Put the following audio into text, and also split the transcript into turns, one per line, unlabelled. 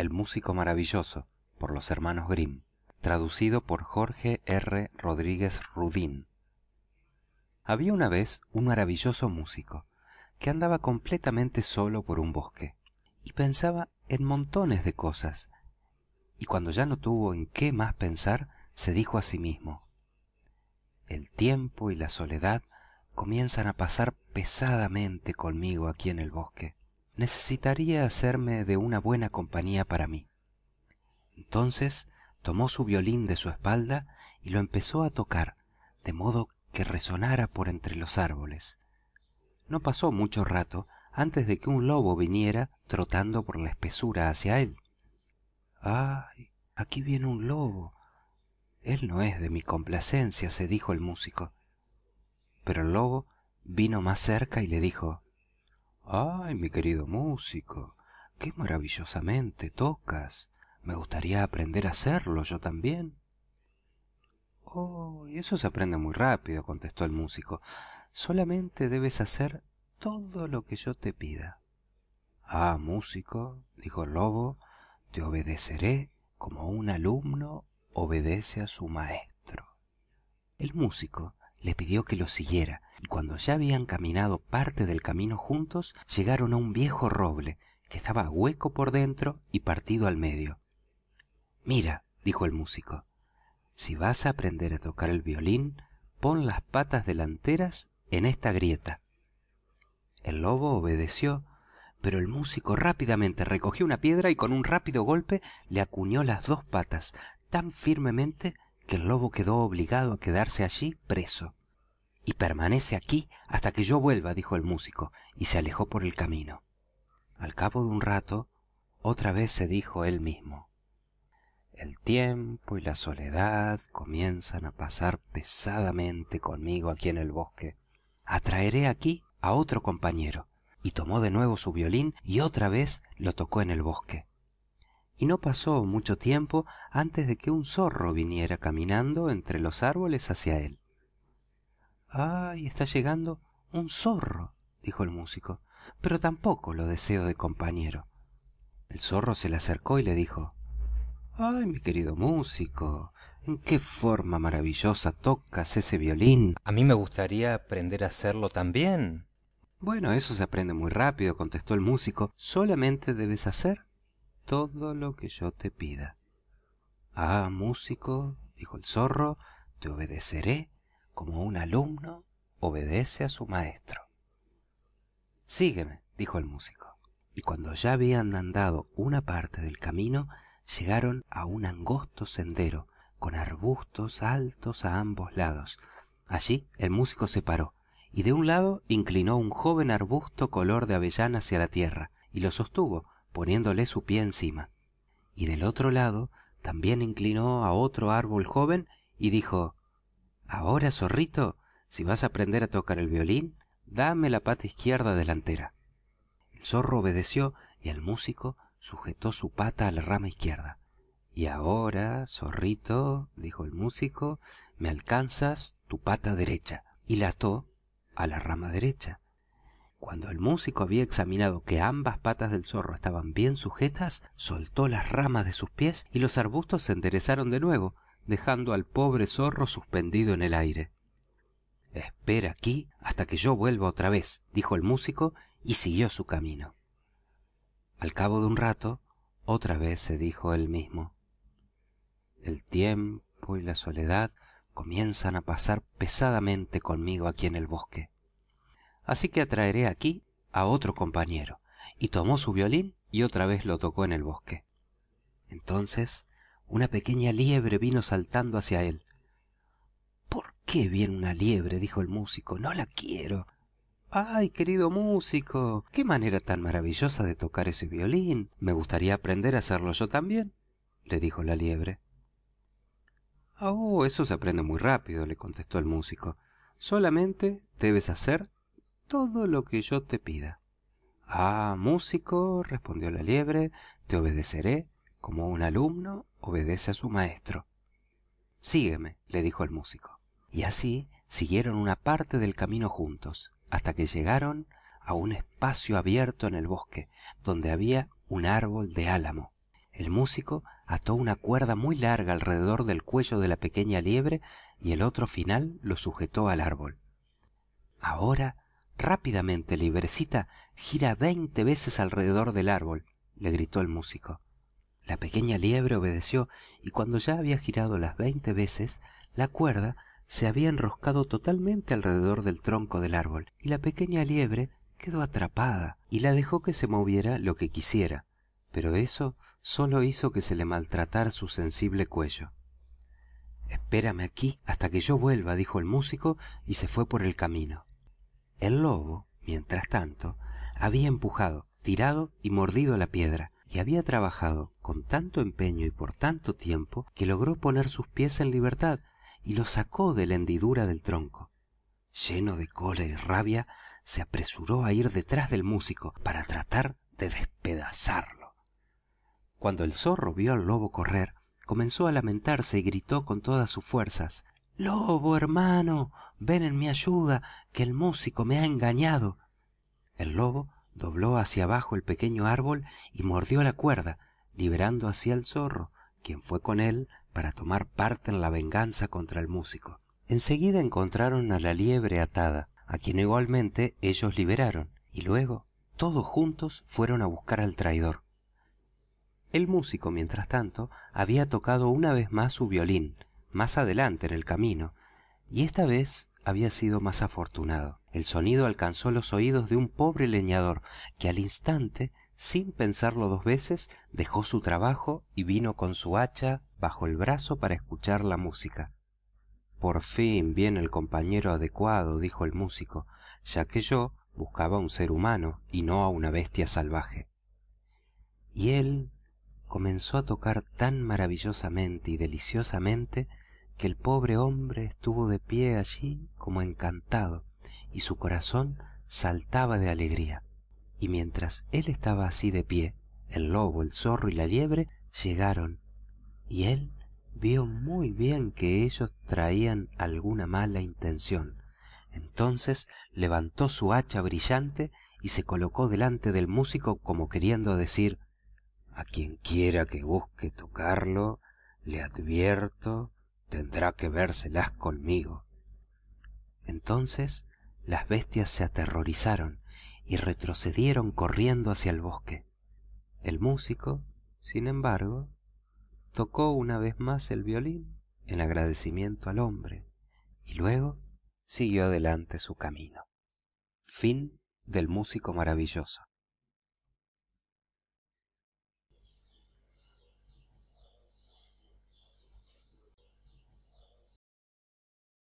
El músico maravilloso, por los hermanos Grimm, traducido por Jorge R. Rodríguez Rudín. Había una vez un maravilloso músico que andaba completamente solo por un bosque y pensaba en montones de cosas. Y cuando ya no tuvo en qué más pensar, se dijo a sí mismo, el tiempo y la soledad comienzan a pasar pesadamente conmigo aquí en el bosque necesitaría hacerme de una buena compañía para mí entonces tomó su violín de su espalda y lo empezó a tocar de modo que resonara por entre los árboles no pasó mucho rato antes de que un lobo viniera trotando por la espesura hacia él ay aquí viene un lobo él no es de mi complacencia se dijo el músico pero el lobo vino más cerca y le dijo ay mi querido músico qué maravillosamente tocas me gustaría aprender a hacerlo yo también oh eso se aprende muy rápido contestó el músico solamente debes hacer todo lo que yo te pida ah músico dijo el lobo te obedeceré como un alumno obedece a su maestro el músico le pidió que lo siguiera y cuando ya habían caminado parte del camino juntos llegaron a un viejo roble que estaba hueco por dentro y partido al medio mira dijo el músico si vas a aprender a tocar el violín pon las patas delanteras en esta grieta el lobo obedeció pero el músico rápidamente recogió una piedra y con un rápido golpe le acuñó las dos patas tan firmemente el lobo quedó obligado a quedarse allí preso y permanece aquí hasta que yo vuelva dijo el músico y se alejó por el camino al cabo de un rato otra vez se dijo él mismo el tiempo y la soledad comienzan a pasar pesadamente conmigo aquí en el bosque atraeré aquí a otro compañero y tomó de nuevo su violín y otra vez lo tocó en el bosque y no pasó mucho tiempo antes de que un zorro viniera caminando entre los árboles hacia él ay está llegando un zorro dijo el músico pero tampoco lo deseo de compañero el zorro se le acercó y le dijo ay mi querido músico en qué forma maravillosa tocas ese violín a mí me gustaría aprender a hacerlo también bueno eso se aprende muy rápido contestó el músico solamente debes hacer todo lo que yo te pida. Ah, músico, dijo el zorro, te obedeceré como un alumno obedece a su maestro. Sígueme, dijo el músico. Y cuando ya habían andado una parte del camino, llegaron a un angosto sendero, con arbustos altos a ambos lados. Allí el músico se paró, y de un lado inclinó un joven arbusto color de avellana hacia la tierra, y lo sostuvo, poniéndole su pie encima y del otro lado también inclinó a otro árbol joven y dijo ahora zorrito si vas a aprender a tocar el violín dame la pata izquierda delantera el zorro obedeció y el músico sujetó su pata a la rama izquierda y ahora zorrito dijo el músico me alcanzas tu pata derecha y la ató a la rama derecha cuando el músico había examinado que ambas patas del zorro estaban bien sujetas soltó las ramas de sus pies y los arbustos se enderezaron de nuevo dejando al pobre zorro suspendido en el aire espera aquí hasta que yo vuelva otra vez dijo el músico y siguió su camino al cabo de un rato otra vez se dijo él mismo el tiempo y la soledad comienzan a pasar pesadamente conmigo aquí en el bosque así que atraeré aquí a otro compañero. Y tomó su violín y otra vez lo tocó en el bosque. Entonces una pequeña liebre vino saltando hacia él. ¿Por qué viene una liebre? dijo el músico. No la quiero. Ay, querido músico, qué manera tan maravillosa de tocar ese violín. Me gustaría aprender a hacerlo yo también, le dijo la liebre. Oh, eso se aprende muy rápido, le contestó el músico. Solamente debes hacer todo lo que yo te pida. Ah, músico, respondió la liebre, te obedeceré como un alumno obedece a su maestro. Sígueme, le dijo el músico. Y así siguieron una parte del camino juntos, hasta que llegaron a un espacio abierto en el bosque, donde había un árbol de álamo. El músico ató una cuerda muy larga alrededor del cuello de la pequeña liebre y el otro final lo sujetó al árbol. Ahora rápidamente librecita gira veinte veces alrededor del árbol le gritó el músico la pequeña liebre obedeció y cuando ya había girado las veinte veces la cuerda se había enroscado totalmente alrededor del tronco del árbol y la pequeña liebre quedó atrapada y la dejó que se moviera lo que quisiera pero eso sólo hizo que se le maltratara su sensible cuello espérame aquí hasta que yo vuelva dijo el músico y se fue por el camino el lobo mientras tanto había empujado tirado y mordido la piedra y había trabajado con tanto empeño y por tanto tiempo que logró poner sus pies en libertad y lo sacó de la hendidura del tronco lleno de cólera y rabia se apresuró a ir detrás del músico para tratar de despedazarlo cuando el zorro vio al lobo correr comenzó a lamentarse y gritó con todas sus fuerzas lobo hermano ven en mi ayuda que el músico me ha engañado el lobo dobló hacia abajo el pequeño árbol y mordió la cuerda liberando así al zorro quien fue con él para tomar parte en la venganza contra el músico en seguida encontraron a la liebre atada a quien igualmente ellos liberaron y luego todos juntos fueron a buscar al traidor el músico mientras tanto había tocado una vez más su violín más adelante en el camino y esta vez había sido más afortunado el sonido alcanzó los oídos de un pobre leñador que al instante sin pensarlo dos veces dejó su trabajo y vino con su hacha bajo el brazo para escuchar la música por fin viene el compañero adecuado dijo el músico ya que yo buscaba a un ser humano y no a una bestia salvaje y él comenzó a tocar tan maravillosamente y deliciosamente que el pobre hombre estuvo de pie allí como encantado y su corazón saltaba de alegría y mientras él estaba así de pie el lobo el zorro y la liebre llegaron y él vio muy bien que ellos traían alguna mala intención entonces levantó su hacha brillante y se colocó delante del músico como queriendo decir a quien quiera que busque tocarlo le advierto tendrá que vérselas conmigo entonces las bestias se aterrorizaron y retrocedieron corriendo hacia el bosque el músico sin embargo tocó una vez más el violín en agradecimiento al hombre y luego siguió adelante su camino fin del músico maravilloso